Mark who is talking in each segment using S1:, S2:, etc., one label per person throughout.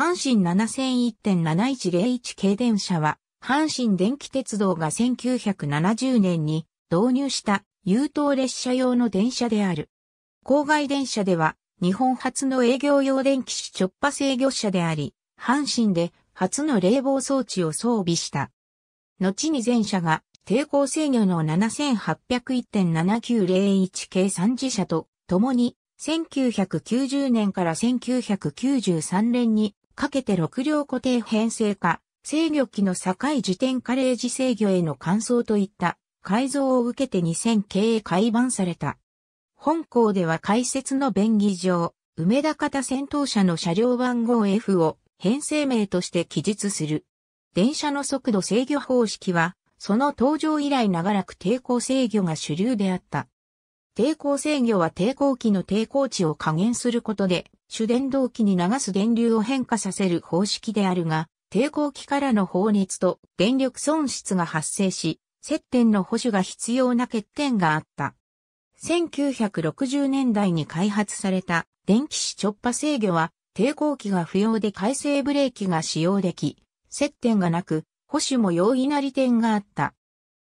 S1: 阪神7001.7101系電車は、阪神電気鉄道が1970年に導入した優等列車用の電車である。郊外電車では、日本初の営業用電気視直波制御車であり、阪神で初の冷房装置を装備した。後に全車が抵抗制御の7801.7901系3次車と共に1990年から1993年にかけて6両固定編成化、制御機の境時点レージ制御への換装といった改造を受けて2000系へ改版された。本校では解説の便宜上、梅田方戦闘車の車両番号 F を編成名として記述する。電車の速度制御方式は、その登場以来長らく抵抗制御が主流であった。抵抗制御は抵抗器の抵抗値を加減することで、主電動機に流す電流を変化させる方式であるが、抵抗器からの放熱と電力損失が発生し、接点の保守が必要な欠点があった。1960年代に開発された電気子直波制御は、抵抗器が不要で回生ブレーキが使用でき、接点がなく、保守も容易な利点があった。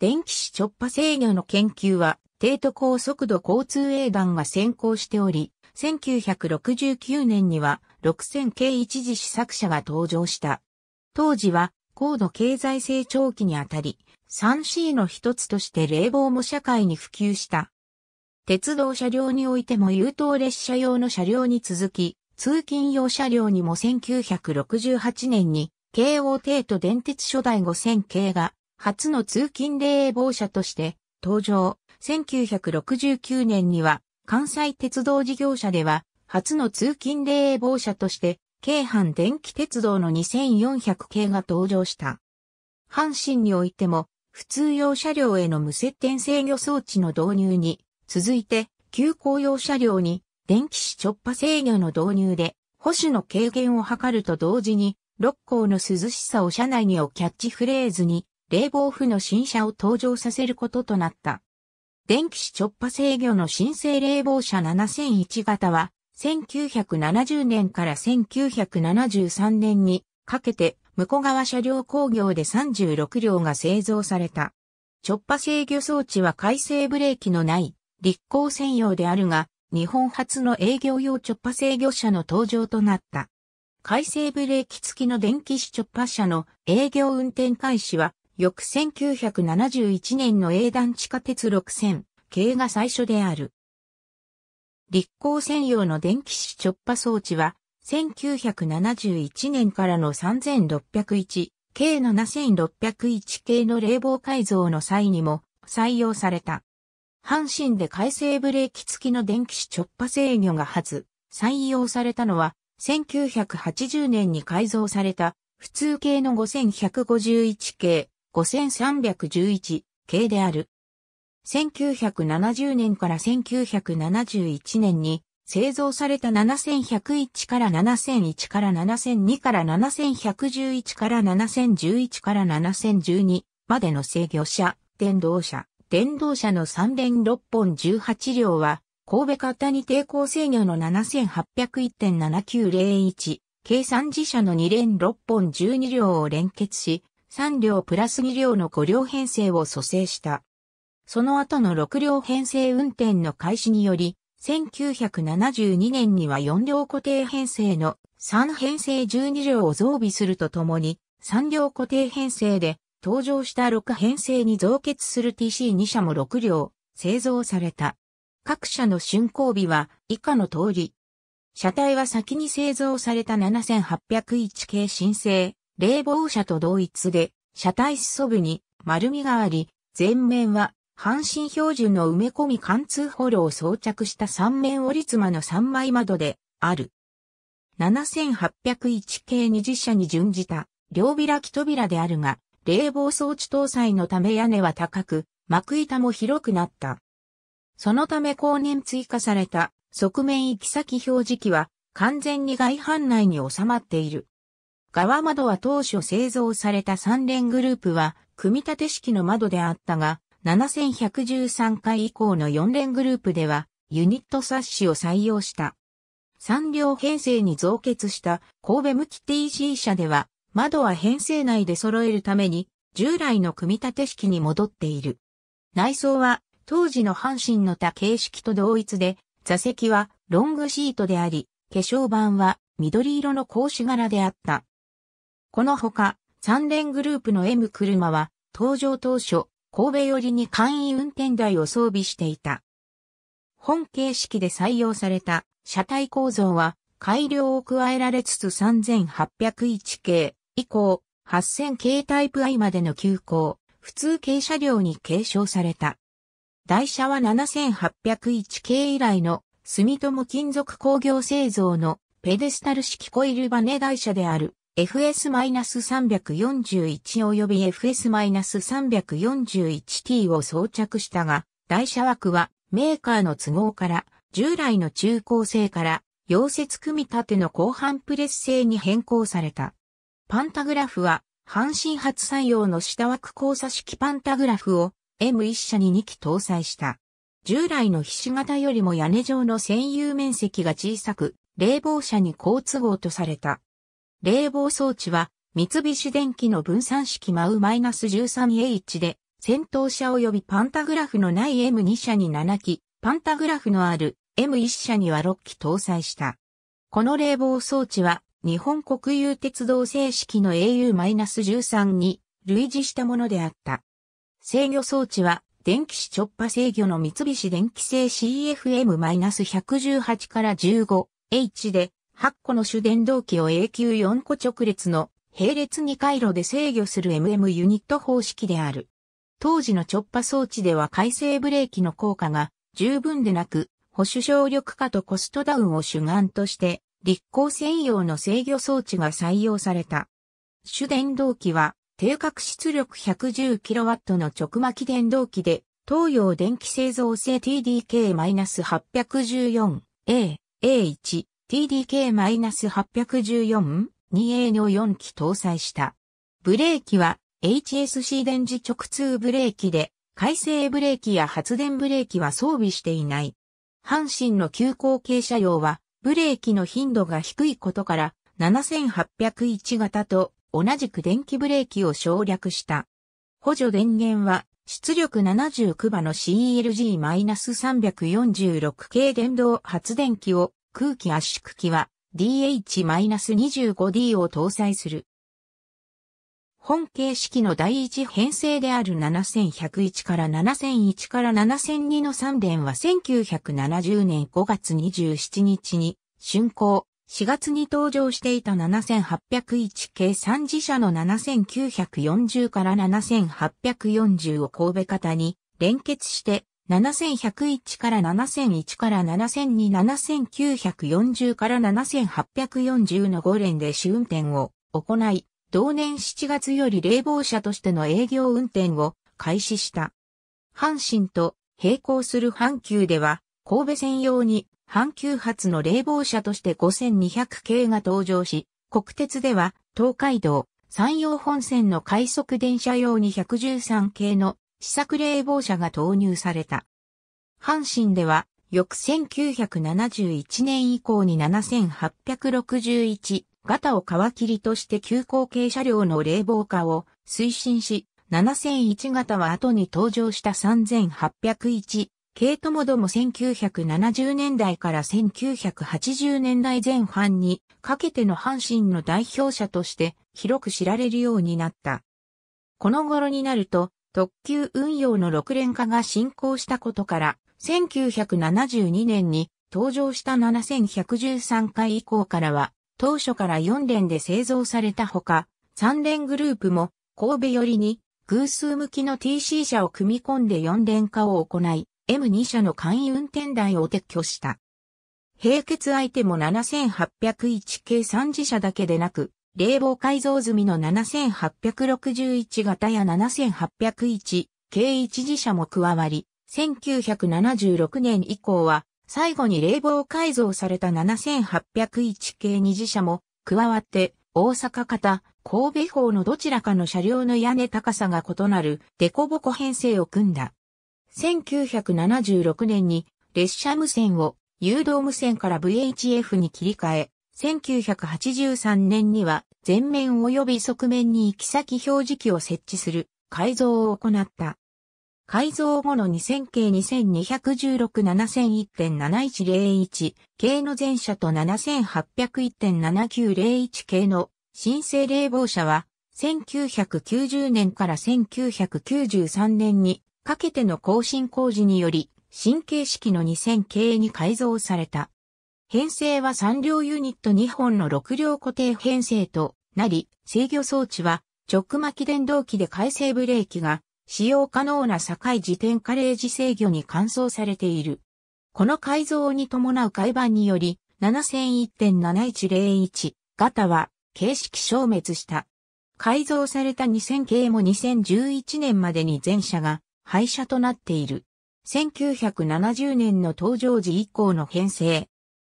S1: 電気子直波制御の研究は、帝都高速度交通営団が先行しており、1969年には6000系一時試作車が登場した。当時は高度経済成長期にあたり、3C の一つとして冷房も社会に普及した。鉄道車両においても優等列車用の車両に続き、通勤用車両にも1968年に、京王帝都電鉄初代5000系が、初の通勤冷房車として登場。1969年には関西鉄道事業者では初の通勤冷房車として京阪電気鉄道の2400系が登場した。阪神においても普通用車両への無接点制御装置の導入に続いて急行用車両に電気視直波制御の導入で保守の軽減を図ると同時に六甲の涼しさを車内にをキャッチフレーズに冷房負の新車を登場させることとなった。電気子直波制御の新生冷房車7001型は、1970年から1973年にかけて、向川車両工業で36両が製造された。直波制御装置は回生ブレーキのない立行専用であるが、日本初の営業用直波制御車の登場となった。回生ブレーキ付きの電気子直波車の営業運転開始は翌1971年の英断地下鉄6線系が最初である。立候専用の電気紙直波装置は、1971年からの3601系7601系の冷房改造の際にも採用された。阪神で改正ブレーキ付きの電気紙直波制御が初、採用されたのは、1980年に改造された普通系の5151系、5311系である。1970年から1971年に製造された7101から7001から7002から7111から7011から7012までの制御車、電動車、電動車の3連6本18両は神戸型に抵抗制御の7801.7901、計算自社の2連6本12両を連結し、3両プラス2両の5両編成を蘇生した。その後の6両編成運転の開始により、1972年には4両固定編成の3編成12両を増備するとともに、3両固定編成で登場した6編成に増結する TC2 社も6両製造された。各社の竣工日は以下の通り。車体は先に製造された7801系新製冷房車と同一で、車体裾部に丸みがあり、前面は半身標準の埋め込み貫通ホロを装着した三面折り妻の三枚窓である。7801系二次車に準じた両開き扉であるが、冷房装置搭載のため屋根は高く、幕板も広くなった。そのため後年追加された側面行き先表示器は完全に外反内に収まっている。側窓は当初製造された三連グループは、組み立て式の窓であったが、7113回以降の4連グループでは、ユニットサッシを採用した。3両編成に増結した神戸向き TC 社では、窓は編成内で揃えるために、従来の組み立て式に戻っている。内装は、当時の阪神の他形式と同一で、座席はロングシートであり、化粧板は緑色の格子柄であった。このほか、三連グループの M 車は、登場当初、神戸寄りに簡易運転台を装備していた。本形式で採用された車体構造は改良を加えられつつ3801系以降8000系タイプ I までの急行、普通軽車両に継承された。台車は7801系以来の住友金属工業製造のペデスタル式コイルバネ台車である。FS-341 及び FS-341T を装着したが、台車枠はメーカーの都合から従来の中高性から溶接組み立ての後半プレス製に変更された。パンタグラフは阪神発採用の下枠交差式パンタグラフを M1 車に2機搭載した。従来のひし形よりも屋根状の占有面積が小さく、冷房車に好都合とされた。冷房装置は三菱電機の分散式マウ1 3 h で先頭車及びパンタグラフのない M2 車に7機、パンタグラフのある M1 車には6機搭載した。この冷房装置は日本国有鉄道正式の AU-13 に類似したものであった。制御装置は電気子直波制御の三菱電機製 CFM-118 から 15H で8個の主電動機を永久4個直列の並列2回路で制御する MM ユニット方式である。当時の直波装置では回生ブレーキの効果が十分でなく、保守省力化とコストダウンを主眼として、立候専用の制御装置が採用された。主電動機は、定格出力 110kW の直巻電動機で、東洋電気製造製 TDK-814A、A1、TDK-814-2A の4機搭載した。ブレーキは HSC 電磁直通ブレーキで、回生ブレーキや発電ブレーキは装備していない。阪神の急行傾車用は、ブレーキの頻度が低いことから、7801型と同じく電気ブレーキを省略した。補助電源は、出力79馬の CLG-346 系電動発電機を空気圧縮機は DH-25D を搭載する。本形式の第一編成である7101から7001から7002の3連は1970年5月27日に竣工、4月に登場していた7801系3自社の7940から7840を神戸型に連結して7101から7001から7002、7940から7840の5連で試運転を行い、同年7月より冷房車としての営業運転を開始した。阪神と並行する阪急では、神戸線用に阪急発の冷房車として5200系が登場し、国鉄では東海道、山陽本線の快速電車用に113系の試作冷房車が投入された。阪神では、翌1971年以降に7861型を皮切りとして急行系車両の冷房化を推進し、7001型は後に登場した3801系ともども1970年代から1980年代前半にかけての阪神の代表者として広く知られるようになった。この頃になると特急運用の6連化が進行したことから、1972年に登場した7113回以降からは、当初から4連で製造されたほか、3連グループも神戸寄りに偶数向きの TC 車を組み込んで4連化を行い、M2 車の簡易運転台を撤去した。並結相手も7801系3次車だけでなく、冷房改造済みの7861型や7801、系一自社も加わり、1976年以降は、最後に冷房改造された7801系二自社も加わって、大阪方、神戸方のどちらかの車両の屋根高さが異なるデコボコ編成を組んだ。1976年に列車無線を誘導無線から VHF に切り替え、1983年には前面及び側面に行き先表示器を設置する改造を行った。改造後の2000系2216、7001.7101系の前者と7801.7901系の新生冷房車は1990年から1993年にかけての更新工事により新形式の2000系に改造された。編成は3両ユニット2本の6両固定編成となり、制御装置は直巻電動機で回生ブレーキが使用可能な境自転カレージ制御に換装されている。この改造に伴う改版により、7001.7101型は形式消滅した。改造された2000系も2011年までに全車が廃車となっている。1970年の登場時以降の編成、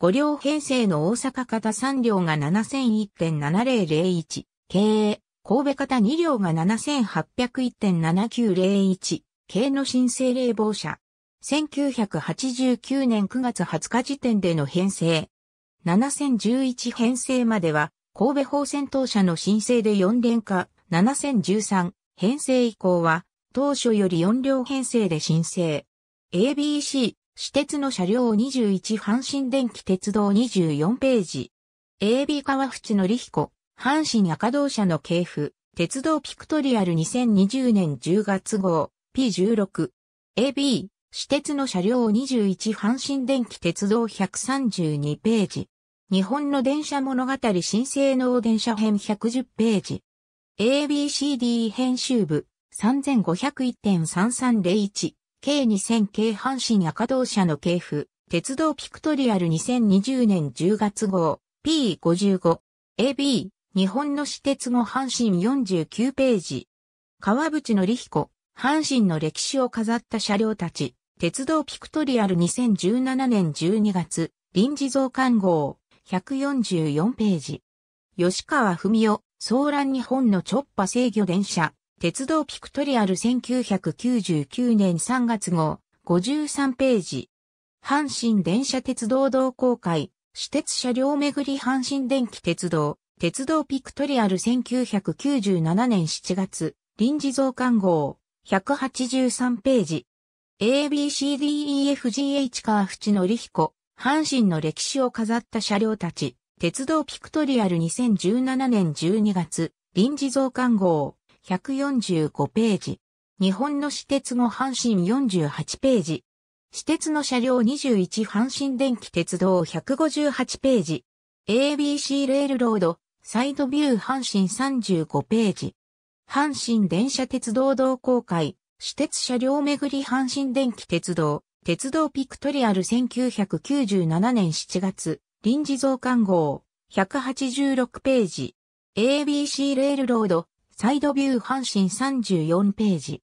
S1: 5両編成の大阪型3両が7001.7001、経神戸型2両が7801.7901、経の申請冷房車。1989年9月20日時点での編成。7011編成までは、神戸方戦闘車の申請で4連化、7013編成以降は、当初より4両編成で申請。ABC、私鉄の車両21阪神電気鉄道24ページ。AB 川淵のりひこ、阪神赤道社の系譜、鉄道ピクトリアル2020年10月号、P16。AB、私鉄の車両21阪神電気鉄道132ページ。日本の電車物語新性能電車編110ページ。ABCD 編集部3501.3301。K 2000京阪神赤道社の系譜、鉄道ピクトリアル2020年10月号、P55、AB、日本の私鉄の阪神49ページ。川淵の彦、阪神の歴史を飾った車両たち、鉄道ピクトリアル2017年12月、臨時増刊号、144ページ。吉川文夫、騒乱日本のチョッパ制御電車、鉄道ピクトリアル1999年3月号、53ページ。阪神電車鉄道同好会、私鉄車両巡り阪神電気鉄道、鉄道ピクトリアル1997年7月、臨時増刊号、183ページ。ABCDEFGH 川淵則彦、阪神の歴史を飾った車両たち、鉄道ピクトリアル2017年12月、臨時増刊号、145ページ。日本の私鉄の阪神48ページ。私鉄の車両21阪神電気鉄道158ページ。ABC レールロード、サイドビュー阪神35ページ。阪神電車鉄道同好会、私鉄車両巡り阪神電気鉄道、鉄道ピクトリアル1997年7月、臨時増刊号、186ページ。ABC レールロード、サイドビュー阪神34ページ。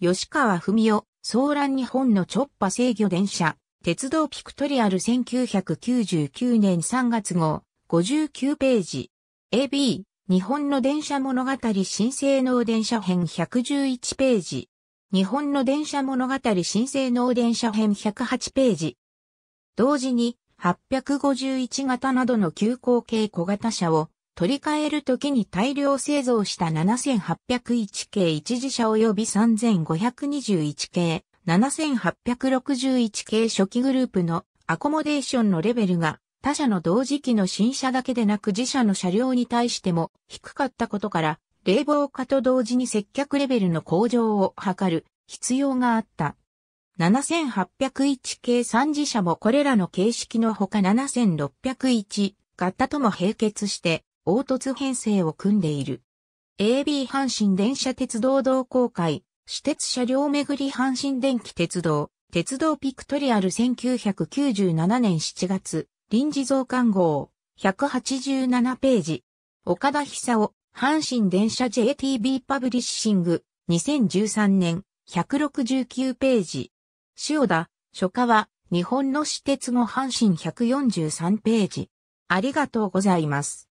S1: 吉川文夫、騒乱日本のッパ制御電車、鉄道ピクトリアル1999年3月号、59ページ。AB、日本の電車物語新性能電車編111ページ。日本の電車物語新性能電車編108ページ。同時に、851型などの急行系小型車を取り替える時に大量製造した7801系一時車及び3521系、7861系初期グループのアコモデーションのレベルが他社の同時期の新車だけでなく自社の車両に対しても低かったことから冷房化と同時に接客レベルの向上を図る必要があった。7801系3次車もこれらの形式のほか7601型とも並結して凹凸編成を組んでいる。AB 阪神電車鉄道同好会、私鉄車両巡り阪神電気鉄道、鉄道ピクトリアル1997年7月、臨時増刊号、187ページ。岡田久夫、阪神電車 JTB パブリッシング、2013年、169ページ。塩田、初夏は、日本の私鉄後阪神143ページ。ありがとうございます。